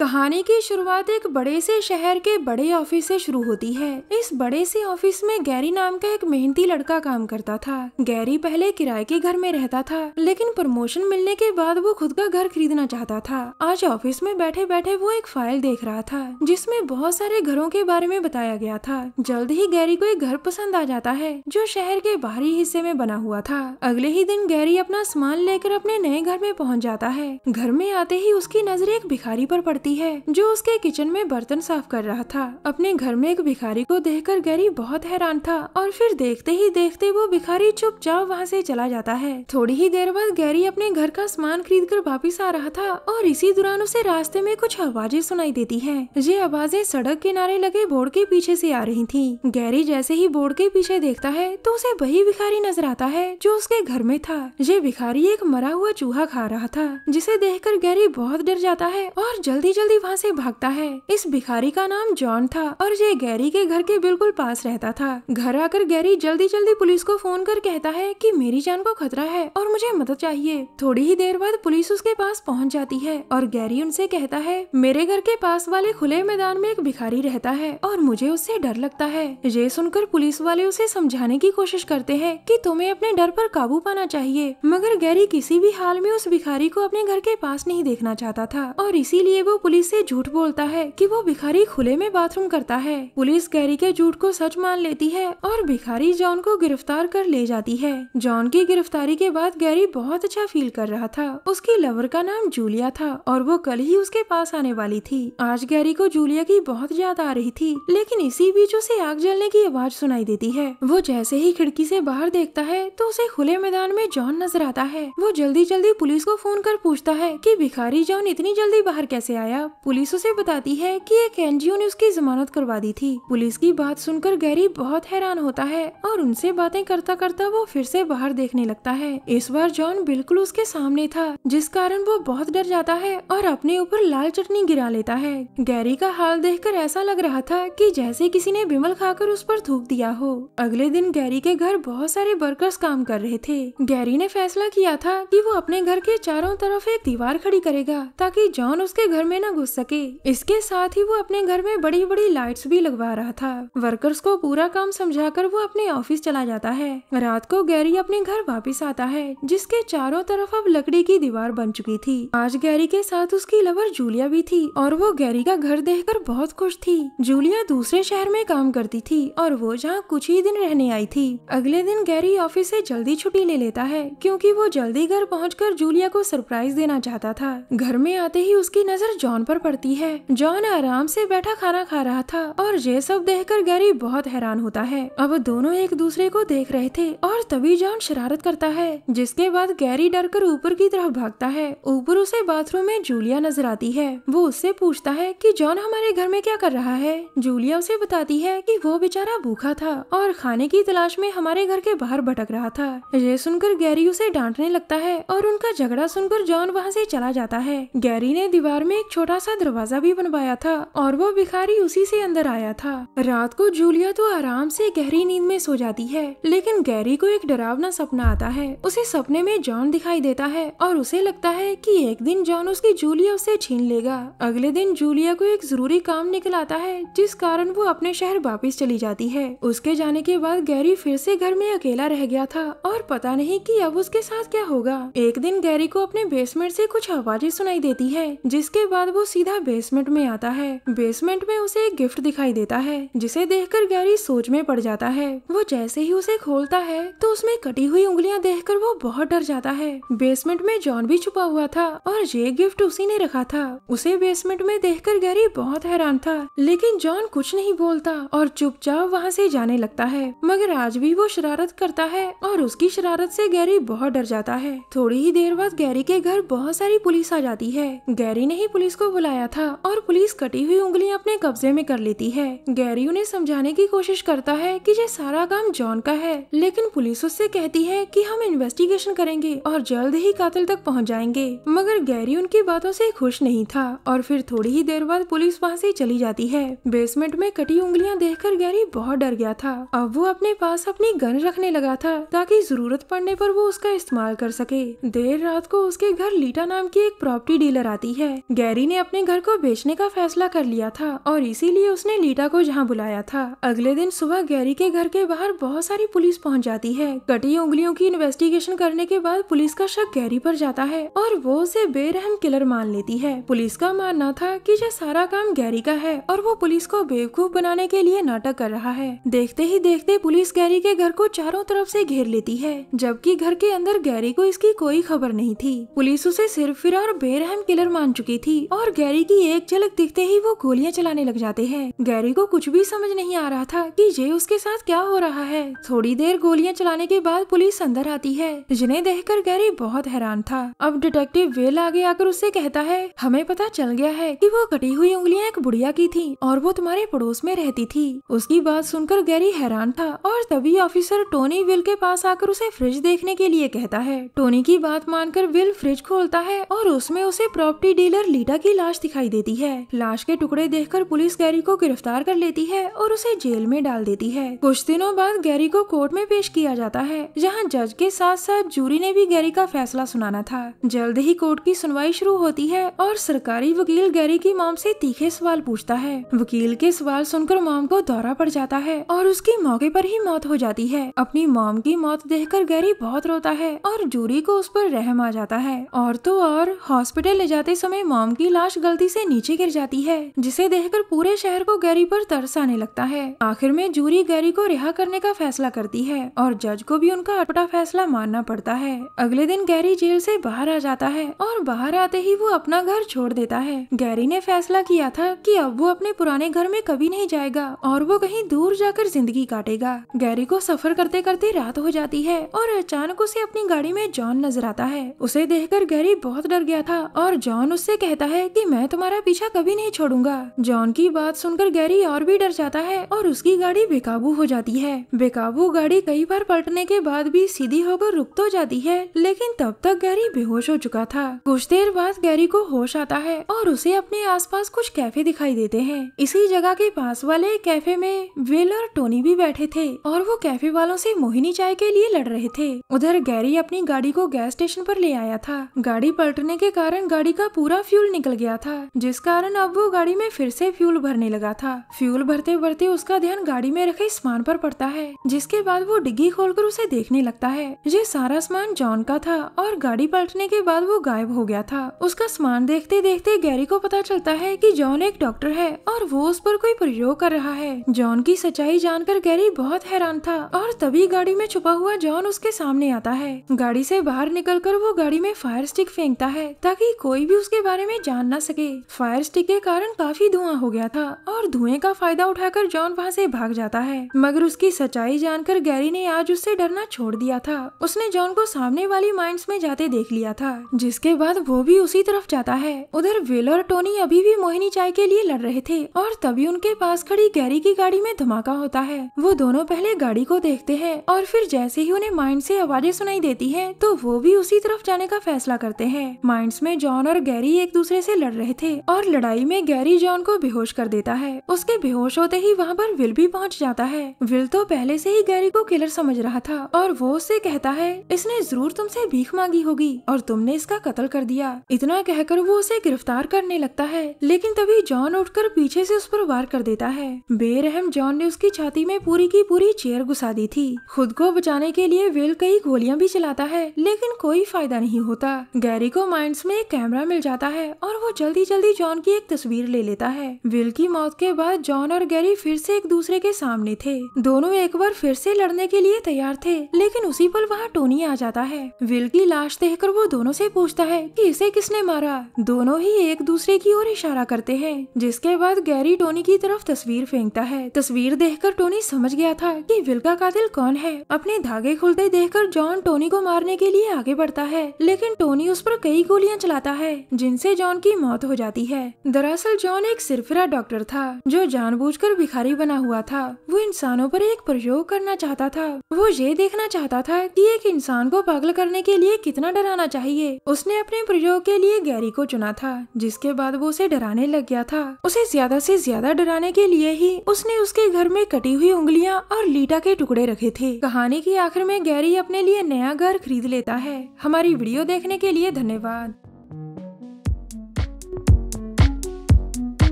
कहानी की शुरुआत एक बड़े से शहर के बड़े ऑफिस से शुरू होती है इस बड़े से ऑफिस में गैरी नाम का एक मेहनती लड़का काम करता था गैरी पहले किराए के घर में रहता था लेकिन प्रमोशन मिलने के बाद वो खुद का घर खरीदना चाहता था आज ऑफिस में बैठे बैठे वो एक फाइल देख रहा था जिसमें बहुत सारे घरों के बारे में बताया गया था जल्द ही गैरी को एक घर पसंद आ जाता है जो शहर के बाहरी हिस्से में बना हुआ था अगले ही दिन गैरी अपना सामान लेकर अपने नए घर में पहुँच जाता है घर में आते ही उसकी नजर एक भिखारी पर पड़ती आती है जो उसके किचन में बर्तन साफ कर रहा था अपने घर में एक भिखारी को देखकर गैरी बहुत हैरान था और फिर देखते ही देखते वो भिखारी चुपचाप वहाँ से चला जाता है थोड़ी ही देर बाद गैरी अपने घर का सामान खरीद कर वापिस आ रहा था और इसी दौरान उसे रास्ते में कुछ आवाजें सुनाई देती है ये आवाजें सड़क किनारे लगे बोर्ड के पीछे से आ रही थी गैरी जैसे ही बोर्ड के पीछे देखता है तो उसे वही भिखारी नजर आता है जो उसके घर में था ये भिखारी एक मरा हुआ चूहा खा रहा था जिसे देख गैरी बहुत डर जाता है और जल्दी जल्दी वहाँ से भागता है इस भिखारी का नाम जॉन था और ये गैरी के घर के बिल्कुल पास रहता था घर आकर गैरी जल्दी जल्दी पुलिस को फोन कर कहता है कि मेरी जान को खतरा है और मुझे मदद चाहिए थोड़ी ही देर बाद पुलिस उसके पास पहुँच जाती है और गैरी उनसे कहता है मेरे घर के पास वाले खुले मैदान में एक भिखारी रहता है और मुझे उससे डर लगता है ये सुनकर पुलिस वाले उसे समझाने की कोशिश करते हैं कि तुम्हें अपने डर पर काबू पाना चाहिए मगर गैरी किसी भी हाल में उस भिखारी को अपने घर के पास नहीं देखना चाहता था और इसीलिए वो पुलिस से झूठ बोलता है कि वो भिखारी खुले में बाथरूम करता है पुलिस गैरी के झूठ को सच मान लेती है और भिखारी जॉन को गिरफ्तार कर ले जाती है जॉन की गिरफ्तारी के बाद गैरी बहुत अच्छा फील कर रहा था उसकी लवर का नाम जूलिया था और वो कल ही उसके पास आने वाली थी आज गैरी को जूलिया की बहुत याद आ रही थी लेकिन इसी बीच उसे आग जलने की आवाज सुनाई देती है वो जैसे ही खिड़की से बाहर देखता है तो उसे खुले मैदान में जॉन नजर आता है वो जल्दी जल्दी पुलिस को फोन कर पूछता है कि भिखारी जॉन इतनी जल्दी बाहर कैसे आया बताया पुलिस उसे बताती है कि एक एनजीओ ने उसकी जमानत करवा दी थी पुलिस की बात सुनकर गैरी बहुत हैरान होता है और उनसे बातें करता करता वो फिर से बाहर देखने लगता है इस बार जॉन बिल्कुल उसके सामने था जिस कारण वो बहुत डर जाता है और अपने ऊपर लाल चटनी गिरा लेता है गैरी का हाल देख ऐसा लग रहा था कि जैसे किसी ने बिमल खाकर उस पर थूक दिया हो अगले दिन गैरी के घर बहुत सारे वर्कर्स काम कर रहे थे गैरी ने फैसला किया था कि वो अपने घर के चारों तरफ एक दीवार खड़ी करेगा ताकि जॉन उसके घर में न घुस सके इसके साथ ही वो अपने घर में बड़ी बड़ी लाइट्स भी लगवा रहा था वर्कर्स को पूरा काम समझाकर वो अपने ऑफिस चला जाता है रात को गैरी अपने घर वापस आता है जिसके चारों तरफ अब लकड़ी की दीवार बन चुकी थी आज गैरी के साथ उसकी लवर जूलिया भी थी और वो गैरी का घर देख बहुत खुश थी जूलिया दूसरे शहर में काम करती थी और वो जहाँ कुछ ही दिन रहने आई थी अगले दिन गैरी ऑफिस ऐसी जल्दी छुट्टी ले लेता है क्यूँकी वो जल्दी घर पहुँच जूलिया को सरप्राइज देना चाहता था घर में आते ही उसकी नजर जॉन जॉन पर पड़ती है जॉन आराम से बैठा खाना खा रहा था और ये सब कर गैरी बहुत हैरान होता है अब दोनों एक दूसरे को देख रहे थे और तभी जॉन शरारत करता है जिसके बाद गैरी डर कर ऊपर की तरफ भागता है ऊपर उसे बाथरूम में जूलिया नजर आती है वो उससे पूछता है की जॉन हमारे घर में क्या कर रहा है जूलिया उसे बताती है की वो बेचारा भूखा था और खाने की तलाश में हमारे घर के बाहर भटक रहा था ये सुनकर गैरी उसे डांटने लगता है और उनका झगड़ा सुनकर जॉन वहाँ से चला जाता है गैरी ने दीवार में एक छोटा छोटा सा दरवाजा भी बनवाया था और वो भिखारी उसी से अंदर आया था रात को जूलिया तो आराम से गहरी नींद में सो जाती है लेकिन गैरी को एक डरावना सपना आता है उसे सपने में जॉन दिखाई देता है और उसे लगता है कि एक दिन जॉन उसकी जूलिया उसे छीन लेगा अगले दिन जूलिया को एक जरूरी काम निकल आता है जिस कारण वो अपने शहर वापिस चली जाती है उसके जाने के बाद गैरी फिर से घर में अकेला रह गया था और पता नहीं की अब उसके साथ क्या होगा एक दिन गैरी को अपने बेसमेंट ऐसी कुछ आवाजें सुनाई देती है जिसके बाद वो सीधा बेसमेंट में आता है बेसमेंट में उसे एक गिफ्ट दिखाई देता है जिसे देखकर गैरी सोच में पड़ जाता है वो जैसे ही उसे खोलता है तो उसमें कटी हुई उंगलियां देखकर वो बहुत डर जाता है बेसमेंट में जॉन भी छुपा हुआ था और ये गिफ्ट उसी ने रखा था उसे बेसमेंट में देख गैरी बहुत हैरान था लेकिन जॉन कुछ नहीं बोलता और चुपचाप वहाँ से जाने लगता है मगर आज भी वो शरारत करता है और उसकी शरारत से गैरी बहुत डर जाता है थोड़ी ही देर बाद गैरी के घर बहुत सारी पुलिस आ जाती है गैरी ने ही पुलिस पुलिस को बुलाया था और पुलिस कटी हुई उंगलियां अपने कब्जे में कर लेती है गैरी उन्हें समझाने की कोशिश करता है कि ये सारा काम जॉन का है लेकिन पुलिस उससे कहती है कि हम इन्वेस्टिगेशन करेंगे और जल्द ही कातिल तक पहुंच जाएंगे मगर गैरी उनकी बातों से खुश नहीं था और फिर थोड़ी ही देर बाद पुलिस वहाँ से चली जाती है बेसमेंट में कटी उंगलियाँ देख गैरी बहुत डर गया था अब वो अपने पास अपनी गन रखने लगा था ताकि जरूरत पड़ने आरोप वो उसका इस्तेमाल कर सके देर रात को उसके घर लीटा नाम की एक प्रॉपर्टी डीलर आती है गैरी गौरी ने अपने घर को बेचने का फैसला कर लिया था और इसीलिए उसने लीटा को जहाँ बुलाया था अगले दिन सुबह गैरी के घर के बाहर बहुत सारी पुलिस पहुँच जाती है कटी उंगलियों की इन्वेस्टिगेशन करने के बाद पुलिस का शक गैरी पर जाता है और वो उसे बेरहम किलर मान लेती है पुलिस का मानना था कि यह सारा काम गैरी का है और वो पुलिस को बेवकूफ बनाने के लिए नाटक कर रहा है देखते ही देखते पुलिस गैरी के घर को चारों तरफ से घेर लेती है जबकि घर के अंदर गैरी को इसकी कोई खबर नहीं थी पुलिस उसे सिर फिर और बेरहम किलर मान चुकी थी और गैरी की एक झलक दिखते ही वो गोलियां चलाने लग जाते हैं गैरी को कुछ भी समझ नहीं आ रहा था कि ये उसके साथ क्या हो रहा है थोड़ी देर गोलियां चलाने के बाद पुलिस अंदर आती है जिन्हें देखकर गैरी बहुत हैरान था अब डिटेक्टिव वेल आगे आकर उससे कहता है हमें पता चल गया है की वो कटी हुई उंगलियाँ एक बुढ़िया की थी और वो तुम्हारे पड़ोस में रहती थी उसकी बात सुनकर गैरी हैरान था और तभी ऑफिसर टोनी विल के पास आकर उसे फ्रिज देखने के लिए कहता है टोनी की बात मानकर विल फ्रिज खोलता है और उसमें उसे प्रॉपर्टी डीलर लीटा की लाश दिखाई देती है लाश के टुकड़े देखकर पुलिस गैरी को गिरफ्तार कर लेती है और उसे जेल में डाल देती है कुछ दिनों बाद गैरी को कोर्ट में पेश किया जाता है जहाँ जज के साथ साथ जूरी ने भी गैरी का फैसला सुनाना था जल्द ही कोर्ट की सुनवाई शुरू होती है और सरकारी वकील गैरी की मॉम से तीखे सवाल पूछता है वकील के सवाल सुनकर मॉम को दौरा पड़ जाता है और उसकी मौके पर ही मौत हो जाती है अपनी मॉम की मौत देखकर गैरी बहुत रोता है और जूरी को उस पर रहम आ जाता है और तो और हॉस्पिटल ले जाते समय मॉम की लाश गलती से नीचे गिर जाती है जिसे देखकर पूरे शहर को गैरी पर तरस आने लगता है आखिर में जूरी गैरी को रिहा करने का फैसला करती है और जज को भी उनका अटपटा फैसला मानना पड़ता है अगले दिन गैरी जेल से बाहर आ जाता है और बाहर आते ही वो अपना घर छोड़ देता है गैरी ने फैसला किया था कि अब वो अपने पुराने घर में कभी नहीं जाएगा और वो कहीं दूर जाकर जिंदगी काटेगा गैरी को सफर करते करते रात हो जाती है और अचानक उसे अपनी गाड़ी में जॉन नजर आता है उसे देखकर गैरी बहुत डर गया था और जॉन उससे कहता है है कि मैं तुम्हारा पीछा कभी नहीं छोड़ूंगा जॉन की बात सुनकर गैरी और भी डर जाता है और उसकी गाड़ी बेकाबू हो जाती है बेकाबू गाड़ी कई बार पलटने के बाद भी सीधी होकर रुक तो जाती है लेकिन तब तक गैरी बेहोश हो चुका था कुछ देर बाद गैरी को होश आता है और उसे अपने आस कुछ कैफे दिखाई देते है इसी जगह के पास वाले कैफे में वेल और टोनी भी बैठे थे और वो कैफे वालों से मोहिनी चाय के लिए लड़ रहे थे उधर गैरी अपनी गाड़ी को गैस स्टेशन पर ले आया था गाड़ी पलटने के कारण गाड़ी का पूरा फ्यूल निकल गया था जिस कारण अब वो गाड़ी में फिर से फ्यूल भरने लगा था फ्यूल भरते भरते उसका ध्यान गाड़ी में रखे सामान पर पड़ता है जिसके बाद वो डिग्गी खोलकर उसे देखने लगता है ये सारा सामान जॉन का था और गाड़ी पलटने के बाद वो गायब हो गया था उसका सामान देखते देखते गैरी को पता चलता है की जॉन एक डॉक्टर है और वो उस पर कोई प्रयोग कर रहा है जॉन की सच्चाई जानकर गैरी बहुत हैरान था और तभी गाड़ी में छुपा हुआ जॉन उसके सामने आता है गाड़ी से बाहर निकलकर वो गाड़ी में फायर स्टिक फेंकता है ताकि कोई भी उसके बारे में जान जान न सके फायर स्टिक के कारण काफी धुआं हो गया था और धुएं का फायदा उठाकर जॉन वहाँ से भाग जाता है मगर उसकी सच्चाई जानकर गैरी ने आज उससे डरना छोड़ दिया था उसने जॉन को सामने वाली माइंस में जाते देख लिया था जिसके बाद वो भी उसी तरफ जाता है उधर विल और टोनी अभी भी मोहिनी चाय के लिए लड़ रहे थे और तभी उनके पास खड़ी गैरी की गाड़ी में धमाका होता है वो दोनों पहले गाड़ी को देखते हैं और फिर जैसे ही उन्हें माइंड से आवाजें सुनाई देती हैं, तो वो भी उसी तरफ जाने का फैसला करते हैं माइंड में जॉन और गैरी एक दूसरे से लड़ रहे थे और लड़ाई में गैरी जॉन को बेहोश कर देता है उसके बेहोश होते ही वहाँ पर विल भी पहुँच जाता है विल तो पहले से ही गैरी को किलर समझ रहा था और वो उससे कहता है इसने जरूर तुमसे भीख मांगी होगी और तुमने इसका कत्ल कर दिया इतना कहकर वो उसे गिरफ्तार करने लगता है लेकिन तभी जॉन उठकर पीछे से उस पर वार कर देता है बेरहम जॉन ने उसकी छाती में पूरी की पूरी चेयर घुसा दी थी खुद को बचाने के लिए विल कई गोलियां भी चलाता है लेकिन कोई फायदा नहीं होता गैरी को माइंड्स में एक कैमरा मिल जाता है और और वो जल्दी जल्दी जॉन की एक तस्वीर ले लेता है विल की मौत के बाद जॉन और गैरी फिर से एक दूसरे के सामने थे दोनों एक बार फिर से लड़ने के लिए तैयार थे लेकिन उसी पल वहाँ टोनी आ जाता है विल की लाश देख वो दोनों से पूछता है कि इसे किसने मारा दोनों ही एक दूसरे की ओर इशारा करते हैं जिसके बाद गैरी टोनी की तरफ तस्वीर फेंकता है तस्वीर देखकर टोनी समझ गया था कि विल का कातिल कौन है अपने धागे खुलते देखकर जॉन टोनी को मारने के लिए आगे बढ़ता है लेकिन टोनी उस पर कई गोलियां चलाता है जिनसे जॉन की मौत हो जाती है दरअसल जॉन एक सिरफिरा डॉक्टर था जो जानबूझकर भिखारी बना हुआ था वो इंसानों पर एक प्रयोग करना चाहता था वो ये देखना चाहता था कि एक इंसान को पागल करने के लिए कितना डराना चाहिए उसने अपने प्रयोग के लिए गैरी को चुना था जिसके बाद वो उसे डराने लग गया था उसे ज्यादा से ज्यादा डराने के लिए ही उसने उसके घर में कटी हुई उंगलियां और लीटा के टुकड़े रखे थे कहानी की आखिर में गैरी अपने लिए नया घर खरीद लेता है हमारी वीडियो देखने के लिए धन्यवाद